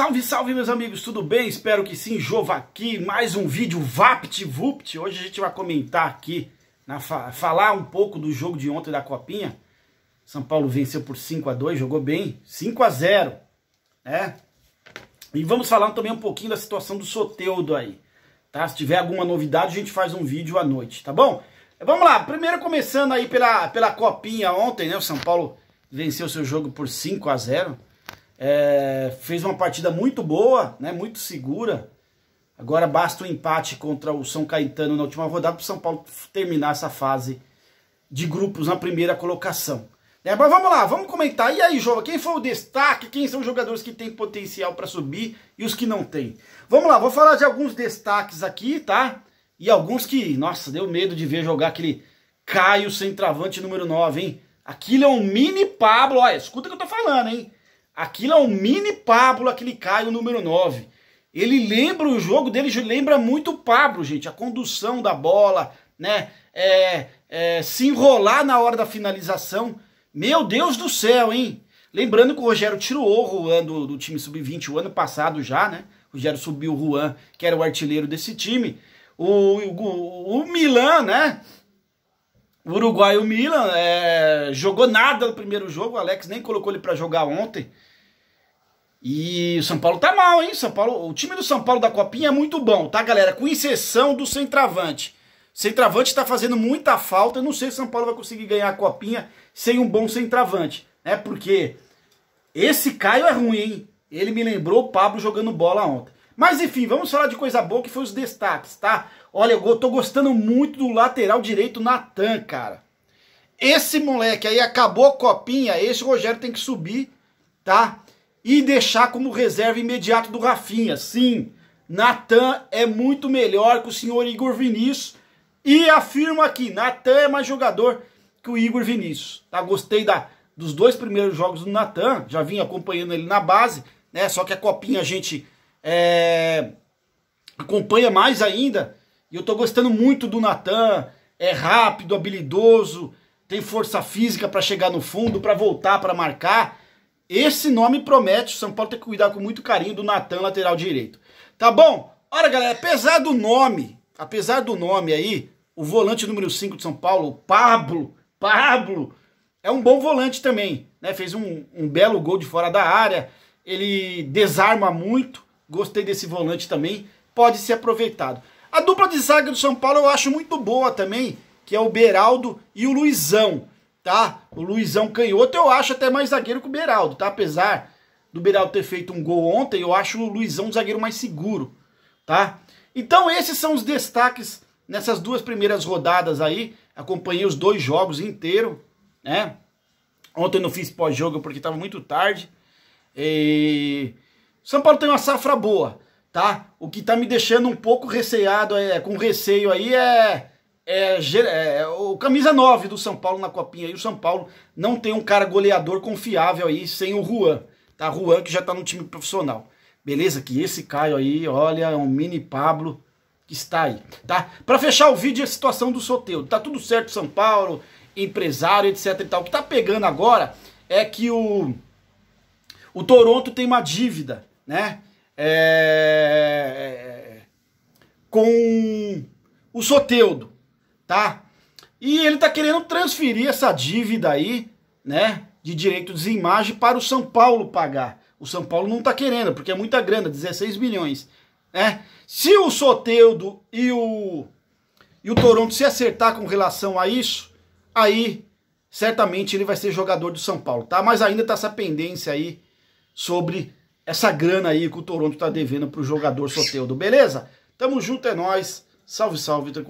Salve, salve meus amigos, tudo bem? Espero que sim, Jova aqui, mais um vídeo VaptVupt. Hoje a gente vai comentar aqui, na, falar um pouco do jogo de ontem da Copinha. São Paulo venceu por 5 a 2 jogou bem, 5 a 0 né? E vamos falar também um pouquinho da situação do Soteudo aí, tá? Se tiver alguma novidade, a gente faz um vídeo à noite, tá bom? Vamos lá, primeiro começando aí pela, pela Copinha ontem, né? O São Paulo venceu seu jogo por 5 a 0 é, fez uma partida muito boa, né, muito segura. Agora basta o um empate contra o São Caetano na última rodada para o São Paulo terminar essa fase de grupos na primeira colocação. É, mas vamos lá, vamos comentar. E aí, João, quem foi o destaque? Quem são os jogadores que têm potencial para subir e os que não têm? Vamos lá, vou falar de alguns destaques aqui, tá? E alguns que, nossa, deu medo de ver jogar aquele Caio centroavante número 9, hein? Aquilo é um mini Pablo, olha, escuta o que eu tô falando, hein? Aquilo é um mini Pablo, aquele Caio número 9. Ele lembra o jogo dele, lembra muito o Pablo, gente. A condução da bola, né? É, é, se enrolar na hora da finalização. Meu Deus do céu, hein? Lembrando que o Rogério tirou o Juan do, do time sub-20 o ano passado já, né? O Rogério subiu o Juan, que era o artilheiro desse time. O, o, o Milan, né? O Uruguai, o Milan, é, jogou nada no primeiro jogo. O Alex nem colocou ele para jogar ontem. E o São Paulo tá mal, hein? São Paulo, o time do São Paulo da Copinha é muito bom, tá, galera? Com exceção do centroavante. Centroavante está fazendo muita falta. Eu não sei se o São Paulo vai conseguir ganhar a Copinha sem um bom centroavante, né? Porque esse Caio é ruim, hein? Ele me lembrou o Pablo jogando bola ontem. Mas enfim, vamos falar de coisa boa que foi os destaques, tá? Olha, eu tô gostando muito do lateral direito Natan, cara. Esse moleque aí acabou a copinha, esse Rogério tem que subir, tá? e deixar como reserva imediato do Rafinha. Sim, Natan é muito melhor que o senhor Igor Vinícius e afirmo aqui, Natan é mais jogador que o Igor Vinícius. Tá? Gostei da, dos dois primeiros jogos do Natan, já vim acompanhando ele na base, né? Só que a copinha a gente é, acompanha mais ainda. E eu tô gostando muito do Natan. É rápido, habilidoso, tem força física para chegar no fundo, para voltar, para marcar. Esse nome promete, o São Paulo tem que cuidar com muito carinho do Natan, lateral direito. Tá bom? Olha, galera, apesar do nome, apesar do nome aí, o volante número 5 de São Paulo, Pablo, Pablo, é um bom volante também, né? Fez um, um belo gol de fora da área, ele desarma muito, gostei desse volante também, pode ser aproveitado. A dupla de zaga do São Paulo eu acho muito boa também, que é o Beraldo e o Luizão tá? O Luizão canhoto eu acho até mais zagueiro que o Beraldo, tá? Apesar do Beraldo ter feito um gol ontem, eu acho o Luizão um zagueiro mais seguro, tá? Então esses são os destaques nessas duas primeiras rodadas aí. Acompanhei os dois jogos inteiro, né? Ontem não fiz pós-jogo porque estava muito tarde. E... São Paulo tem uma safra boa, tá? O que tá me deixando um pouco receado, é, com receio aí é é, é, é, o camisa 9 do São Paulo na copinha aí. O São Paulo não tem um cara goleador confiável aí sem o Juan. Tá? Juan que já tá no time profissional. Beleza? Que esse Caio aí, olha, é um mini Pablo que está aí, tá? Para fechar o vídeo, é a situação do Soteudo. Tá tudo certo São Paulo, empresário, etc e tal. O que tá pegando agora é que o o Toronto tem uma dívida, né? É... é com o Soteudo tá? E ele tá querendo transferir essa dívida aí, né, de direito de imagem para o São Paulo pagar. O São Paulo não tá querendo, porque é muita grana, 16 milhões, né? Se o Soteudo e o e o Toronto se acertar com relação a isso, aí certamente ele vai ser jogador do São Paulo, tá? Mas ainda tá essa pendência aí sobre essa grana aí que o Toronto tá devendo pro jogador Soteudo, beleza? Tamo junto, é nós. Salve, salve,